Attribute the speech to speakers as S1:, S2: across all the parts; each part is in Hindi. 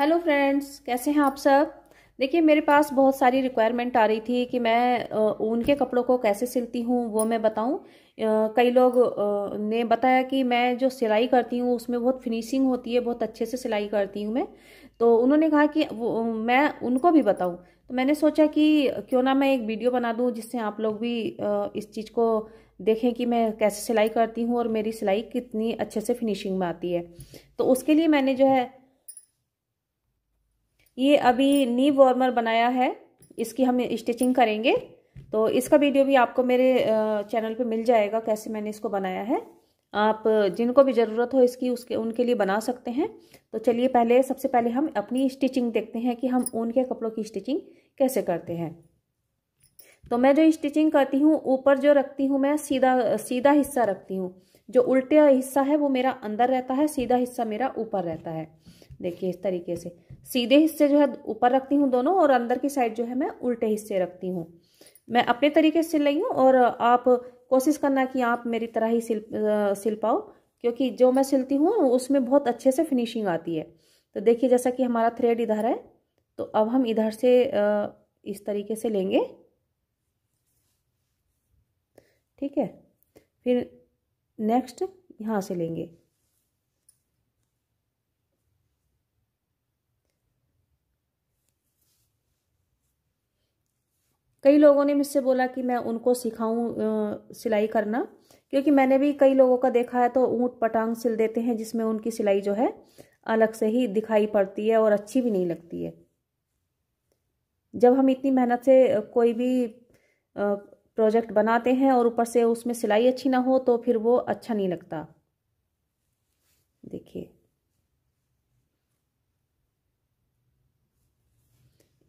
S1: हेलो फ्रेंड्स कैसे हैं आप सब देखिए मेरे पास बहुत सारी रिक्वायरमेंट आ रही थी कि मैं ऊन के कपड़ों को कैसे सिलती हूँ वो मैं बताऊँ कई लोग ने बताया कि मैं जो सिलाई करती हूँ उसमें बहुत फिनिशिंग होती है बहुत अच्छे से सिलाई करती हूँ मैं तो उन्होंने कहा कि वो मैं उनको भी बताऊँ तो मैंने सोचा कि क्यों ना मैं एक वीडियो बना दूँ जिससे आप लोग भी इस चीज़ को देखें कि मैं कैसे सिलाई करती हूँ और मेरी सिलाई कितनी अच्छे से फिनिशिंग में आती है तो उसके लिए मैंने जो है ये अभी नी वार्मर बनाया है इसकी हम स्टिचिंग करेंगे तो इसका वीडियो भी आपको मेरे चैनल पे मिल जाएगा कैसे मैंने इसको बनाया है आप जिनको भी ज़रूरत हो इसकी उसके उनके लिए बना सकते हैं तो चलिए पहले सबसे पहले हम अपनी स्टिचिंग देखते हैं कि हम ऊन के कपड़ों की स्टिचिंग कैसे करते हैं तो मैं जो स्टिचिंग करती हूँ ऊपर जो रखती हूँ मैं सीधा सीधा हिस्सा रखती हूँ जो उल्टे हिस्सा है वो मेरा अंदर रहता है सीधा हिस्सा मेरा ऊपर रहता है देखिए इस तरीके से सीधे हिस्से जो है ऊपर रखती हूँ दोनों और अंदर की साइड जो है मैं उल्टे हिस्से रखती हूँ मैं अपने तरीके से सिल रही हूँ और आप कोशिश करना कि आप मेरी तरह ही सिल सिल पाओ क्योंकि जो मैं सिलती हूँ उसमें बहुत अच्छे से फिनिशिंग आती है तो देखिए जैसा कि हमारा थ्रेड इधर है तो अब हम इधर से इस तरीके से लेंगे ठीक है फिर नेक्स्ट यहाँ से लेंगे कई लोगों ने मुझसे बोला कि मैं उनको सिखाऊं सिलाई करना क्योंकि मैंने भी कई लोगों का देखा है तो ऊँट पटांग सिल देते हैं जिसमें उनकी सिलाई जो है अलग से ही दिखाई पड़ती है और अच्छी भी नहीं लगती है जब हम इतनी मेहनत से कोई भी प्रोजेक्ट बनाते हैं और ऊपर से उसमें सिलाई अच्छी ना हो तो फिर वो अच्छा नहीं लगता देखिए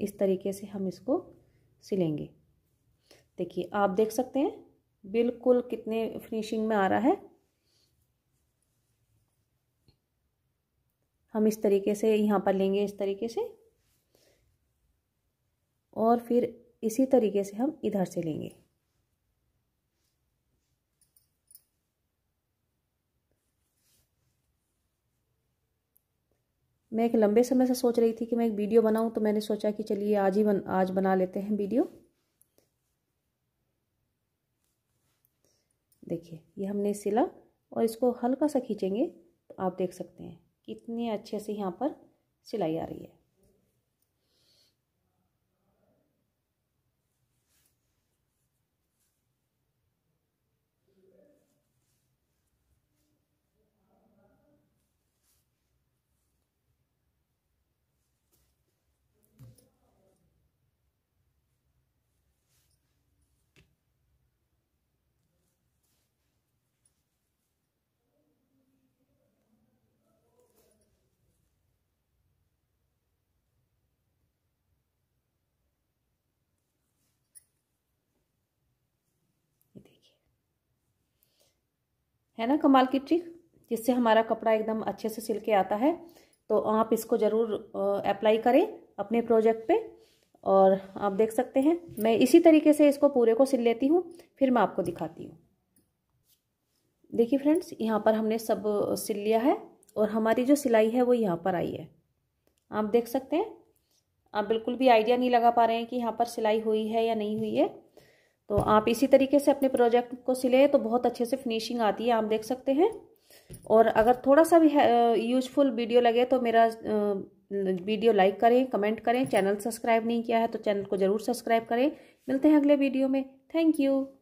S1: इस तरीके से हम इसको सिलेंगे देखिए आप देख सकते हैं बिल्कुल कितने फिनिशिंग में आ रहा है हम इस तरीके से यहाँ पर लेंगे इस तरीके से और फिर इसी तरीके से हम इधर से लेंगे मैं एक लंबे समय से सोच रही थी कि मैं एक वीडियो बनाऊं तो मैंने सोचा कि चलिए आज ही बन आज बना लेते हैं वीडियो देखिए ये हमने सिला और इसको हल्का सा खींचेंगे तो आप देख सकते हैं कितने अच्छे से यहाँ पर सिलाई आ रही है है ना कमाल की ट्रिक जिससे हमारा कपड़ा एकदम अच्छे से सिल के आता है तो आप इसको ज़रूर अप्लाई करें अपने प्रोजेक्ट पे और आप देख सकते हैं मैं इसी तरीके से इसको पूरे को सिल लेती हूँ फिर मैं आपको दिखाती हूँ देखिए फ्रेंड्स यहाँ पर हमने सब सिल लिया है और हमारी जो सिलाई है वो यहाँ पर आई है आप देख सकते हैं आप बिल्कुल भी आइडिया नहीं लगा पा रहे हैं कि यहाँ पर सिलाई हुई है या नहीं हुई है तो आप इसी तरीके से अपने प्रोजेक्ट को सिले तो बहुत अच्छे से फिनिशिंग आती है आप देख सकते हैं और अगर थोड़ा सा भी यूजफुल वीडियो लगे तो मेरा वीडियो लाइक करें कमेंट करें चैनल सब्सक्राइब नहीं किया है तो चैनल को ज़रूर सब्सक्राइब करें मिलते हैं अगले वीडियो में थैंक यू